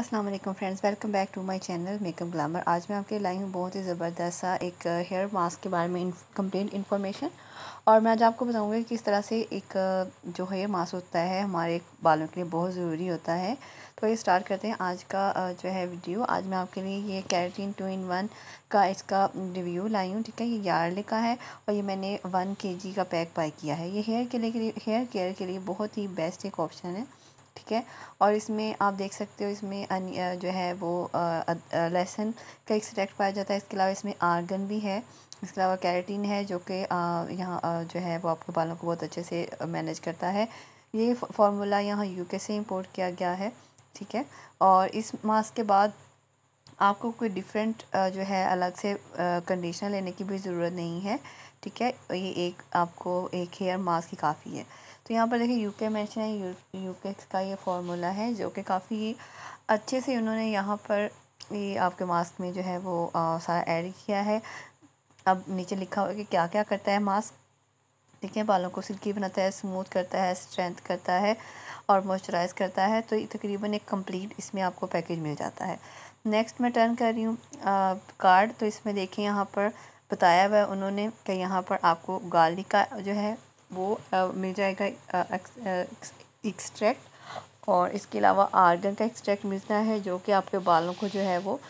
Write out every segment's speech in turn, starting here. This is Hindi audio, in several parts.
अस्सलाम वालेकुम friends welcome back to my channel makeup glamour आज मैं आपके लाई हूँ बहुत ही ज़बरदस्त सा एक हेयर मास्क के बारे में कंप्लीट इन्फॉर्मेशन और मैं आज आपको बताऊँगा कि किस तरह से एक जो हेयर मास्क होता है हमारे बालों के लिए बहुत ज़रूरी होता है तो ये स्टार्ट करते हैं आज का जो है वीडियो आज मैं आपके लिए ये कैरेटीन टू इन वन का इसका रिव्यू लाई हूँ ठीक है ये यार्ले का है और ये मैंने वन के का पैक बाई किया है ये हेयर के लिए हेयर केयर के लिए बहुत ही बेस्ट एक ऑप्शन है ठीक है और इसमें आप देख सकते हो इसमें जो है वो लहसन का एक्सट्रैक्ट पाया जाता है इसके अलावा इसमें आर्गन भी है इसके अलावा कैरेटीन है जो कि यहाँ जो है वो आपके बालों को बहुत अच्छे से मैनेज करता है ये फार्मूला यहाँ यूके से इंपोर्ट किया गया है ठीक है और इस मास्क के बाद आपको कोई डिफरेंट जो है अलग से कंडीशनर लेने की भी ज़रूरत नहीं है ठीक है ये एक आपको एक हेयर मास्क ही काफ़ी है तो यहाँ पर देखिए यूके मेंशन है यू यूके का ये फार्मूला है जो कि काफ़ी अच्छे से उन्होंने यहाँ पर ये आपके मास्क में जो है वो आ, सारा ऐड किया है अब नीचे लिखा हुआ है कि क्या क्या करता है मास्क ठीक है बालों को सिल्की बनाता है स्मूथ करता है स्ट्रेंथ करता है और मॉइस्चराइज़ करता है तो तकरीबन एक कंप्लीट इसमें आपको पैकेज मिल जाता है नेक्स्ट मैं टर्न कर रही हूँ कार्ड तो इसमें देखिए यहाँ पर बताया हुआ है उन्होंने कि यहाँ पर आपको गार्लिक का जो है वो आ, मिल जाएगा एक्सट्रैक्ट और इसके अलावा आर्गन का एक्सट्रैक्ट मिलता है जो कि आपके बालों को जो है वो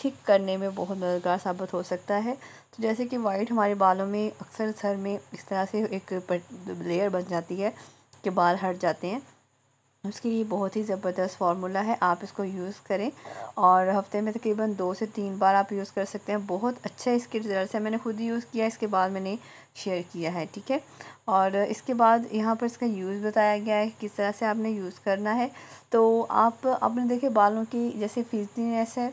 ठीक करने में बहुत मददगार साबित हो सकता है तो जैसे कि वाइट हमारे बालों में अक्सर सर में इस तरह से एक लेयर बन जाती है कि बाल हट जाते हैं उसके लिए बहुत ही ज़बरदस्त फार्मूला है आप इसको यूज़ करें और हफ़्ते में तकरीबन दो से तीन बार आप यूज़ कर सकते हैं बहुत अच्छा इसके रिजल्ट है मैंने खुद ही यूज़ किया इसके बाद मैंने शेयर किया है ठीक है और इसके बाद यहाँ पर इसका यूज़ बताया गया है किस तरह से आपने यूज़ करना है तो आप आपने देखे बालों की जैसे फिजनीनेस है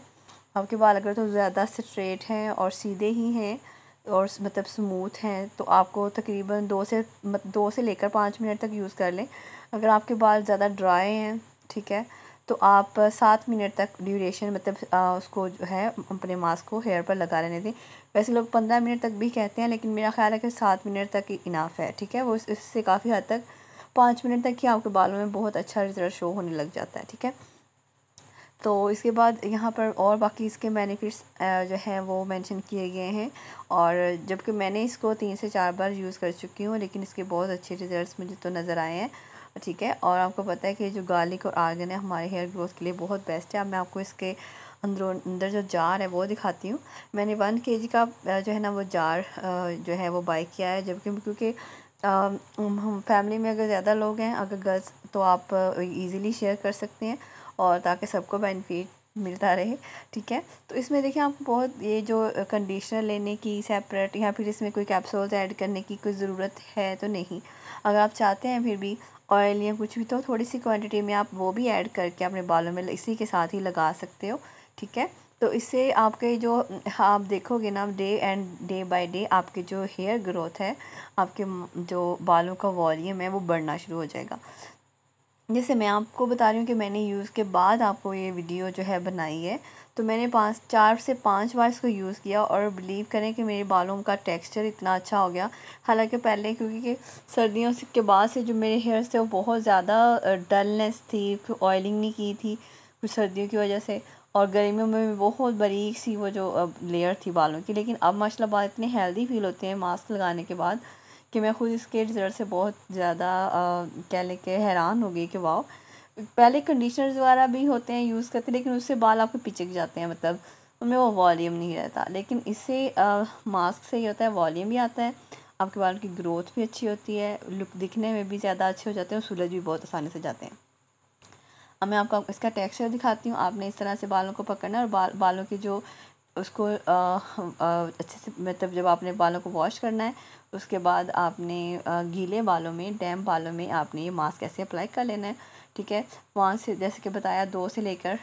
आपके बाल अगर तो ज़्यादा स्ट्रेट हैं और सीधे ही हैं और मतलब स्मूथ हैं तो आपको तकरीबन दो से दो से लेकर पाँच मिनट तक यूज़ कर लें अगर आपके बाल ज़्यादा ड्राई हैं ठीक है तो आप सात मिनट तक ड्यूरेशन मतलब आ, उसको जो है अपने मास्क को हेयर पर लगा रहने दें वैसे लोग पंद्रह मिनट तक भी कहते हैं लेकिन मेरा ख्याल है कि सात मिनट तक इनाफ है ठीक है वो इससे काफ़ी हद तक पाँच मिनट तक ही आपके बालों में बहुत अच्छा रिजल्ट शो होने लग जाता है ठीक है तो इसके बाद यहाँ पर और बाकी इसके बेनिफिट्स जो हैं वो मेंशन किए गए हैं और जबकि मैंने इसको तीन से चार बार यूज़ कर चुकी हूँ लेकिन इसके बहुत अच्छे रिज़ल्ट्स मुझे तो नज़र आए हैं ठीक है और आपको पता है कि जो गार्लिक और आर्गन है हमारे हेयर ग्रोथ के लिए बहुत बेस्ट है अब मैं आपको इसके अंदरों अंदर जो जार है वो दिखाती हूँ मैंने वन के का जो है ना वो जार जो है वो बाई किया है जबकि क्योंकि हम फैमिली में अगर ज़्यादा लोग हैं अगर गर्ल्स तो आप इजीली शेयर कर सकते हैं और ताकि सबको बेनिफिट मिलता रहे ठीक है तो इसमें देखिए आपको बहुत ये जो कंडीशनर लेने की सेपरेट या फिर इसमें कोई कैप्सूल्स ऐड करने की कोई ज़रूरत है तो नहीं अगर आप चाहते हैं फिर भी ऑयल या कुछ भी तो थोड़ी सी क्वांटिटी में आप वो भी ऐड करके अपने बालों में इसी के साथ ही लगा सकते हो ठीक है तो इससे आपके जो आप देखोगे ना day and day by day आपके जो हेयर ग्रोथ है आपके जो बालों का वॉल्यूम है वो बढ़ना शुरू हो जाएगा जैसे मैं आपको बता रही हूँ कि मैंने यूज़ के बाद आपको ये वीडियो जो है बनाई है तो मैंने पाँच चार से पाँच बार इसको यूज़ किया और बिलीव करें कि मेरे बालों का टेक्सचर इतना अच्छा हो गया हालांकि पहले क्योंकि सर्दियों के बाद से जो मेरे हेयर्स थे वो बहुत ज़्यादा डलनेस थी ऑयलिंग नहीं की थी कुछ सर्दियों की वजह से और गर्मियों में भी बहुत बारीक सी वो जो लेयर थी बालों की लेकिन अब माशाल्लाह बाल इतने हेल्दी फील होते हैं मास्क लगाने के बाद कि मैं ख़ुद इसके रिज़ल्ट से बहुत ज़्यादा कह लें कि हैरान हो गई कि वाह पहले कंडीशनर वगैरह भी होते हैं यूज़ करते लेकिन उससे बाल आपके पिचक जाते हैं मतलब उनमें वो वॉल्यूम नहीं रहता लेकिन इससे मास्क से ही होता है वॉल्यूम भी आता है आपके बाल की ग्रोथ भी अच्छी होती है लुक दिखने में भी ज़्यादा अच्छे हो जाते हैं और सूरज भी बहुत आसानी से जाते हैं अब मैं आपको इसका टेक्सचर दिखाती हूँ आपने इस तरह से बालों को पकड़ना और बाल बालों की जो उसको अच्छे से मतलब जब आपने बालों को वॉश करना है उसके बाद आपने गीले बालों में डैम बालों में आपने ये मास्क ऐसे अप्लाई कर लेना है ठीक है वहाँ से जैसे कि बताया दो से लेकर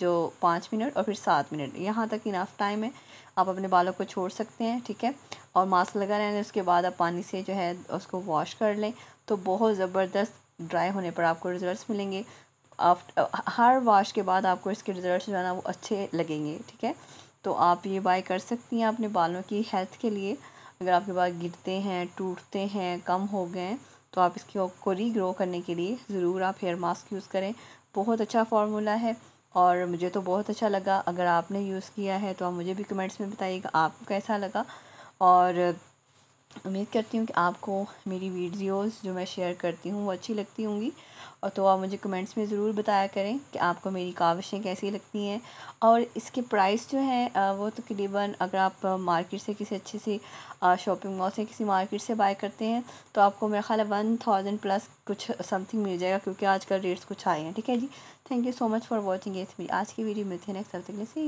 जो पाँच मिनट और फिर सात मिनट यहाँ तक इनाफ टाइम है आप अपने बालों को छोड़ सकते हैं ठीक है और मास्क लगा रहने उसके बाद आप पानी से जो है उसको वॉश कर लें तो बहुत ज़बरदस्त ड्राई होने पर आपको रिज़ल्ट मिलेंगे आफ्ट हर वॉश के बाद आपको इसके रिज़ल्ट जो है ना वो अच्छे लगेंगे ठीक है तो आप ये बाय कर सकती हैं अपने बालों की हेल्थ के लिए अगर आपके बाल गिरते हैं टूटते हैं कम हो गए हैं तो आप इसकी को री ग्रो करने के लिए ज़रूर आप हेयर मास्क यूज़ करें बहुत अच्छा फार्मूला है और मुझे तो बहुत अच्छा लगा अगर आपने यूज़ किया है तो आप मुझे भी कमेंट्स में बताइएगा आपको कैसा लगा और उम्मीद करती हूँ कि आपको मेरी वीडियोस जो मैं शेयर करती हूँ वो अच्छी लगती होंगी और तो आप मुझे कमेंट्स में ज़रूर बताया करें कि आपको मेरी काविशें कैसी लगती हैं और इसके प्राइस जो हैं वो तकरीबन तो अगर आप मार्केट से किसी अच्छे से शॉपिंग मॉल से किसी मार्केट से बाय करते हैं तो आपको मेरा ख्याल है वन थाउजेंड प्लस कुछ समथिंग मिल जाएगा क्योंकि आजकल रेट्स कुछ आए हैं ठीक है जी thank you so much for watching इस आज की वीडियो मिलती है नेक्स्ट हफ्ते के